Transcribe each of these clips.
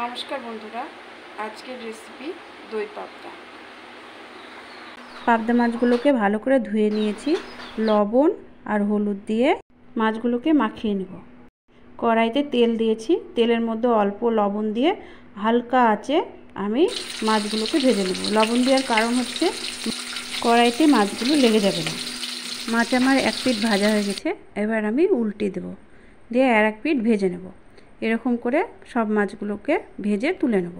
নমস্কার বন্ধুরা আজকের রেসিপি দই পাবদা পাবদা মাছগুলোকে ভালো করে ধুয়ে নিয়েছি লবণ আর হলুদ দিয়ে মাছগুলোকে মাখিয়ে নেব কড়াইতে তেল দিয়েছি তেলের মধ্যে অল্প লবণ দিয়ে হালকা আছে আমি মাছগুলোকে ভেজে নেব লবণ দেওয়ার কারণ হচ্ছে কড়াইতে মাছগুলো লেগে যাবে না মাছ আমার এক পিট ভাজা হয়ে গেছে এবার আমি উল্টে দেব দিয়ে আর এক পিট ভেজে নেবো এরকম করে সব মাছগুলোকে ভেজে তুলে নেব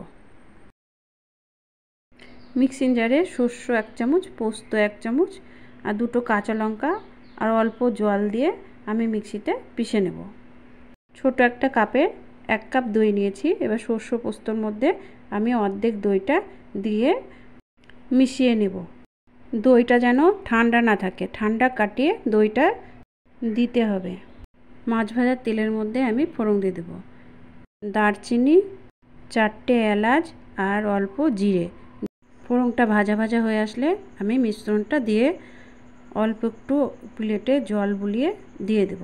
মিক্সিং জারে শস্য এক চামচ পোস্ত এক চামচ আর দুটো কাঁচা লঙ্কা আর অল্প জল দিয়ে আমি মিক্সিতে পিষে নেব ছোট একটা কাপে এক কাপ দই নিয়েছি এবার শস্য পোস্তর মধ্যে আমি অর্ধেক দইটা দিয়ে মিশিয়ে নেব দইটা যেন ঠান্ডা না থাকে ঠান্ডা কাটিয়ে দইটা দিতে হবে মাছ ভাজার তেলের মধ্যে আমি ফোড়ন দিয়ে দেবো দারচিনি চারটে এলাচ আর অল্প জিরে ফোড়নটা ভাজা ভাজা হয়ে আসলে আমি মিশ্রণটা দিয়ে অল্প একটু প্লেটে জল বুলিয়ে দিয়ে দেব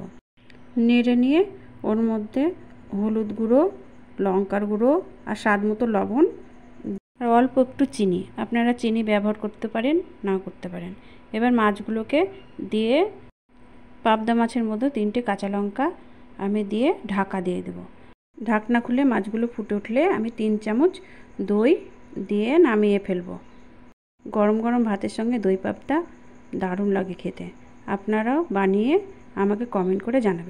নেড়ে নিয়ে ওর মধ্যে হলুদ গুঁড়ো লঙ্কার গুঁড়ো আর স্বাদ মতো লবণ আর অল্প একটু চিনি আপনারা চিনি ব্যবহার করতে পারেন না করতে পারেন এবার মাছগুলোকে দিয়ে পাবদা মাছের মধ্যে তিনটে কাঁচা লঙ্কা আমি দিয়ে ঢাকা দিয়ে দেবো ঢাকনা খুলে মাছগুলো ফুটে উঠলে আমি তিন চামচ দই দিয়ে নামিয়ে ফেলবো গরম গরম ভাতের সঙ্গে দই পাবদা দারুণ লাগে খেতে আপনারাও বানিয়ে আমাকে কমেন্ট করে জানাবেন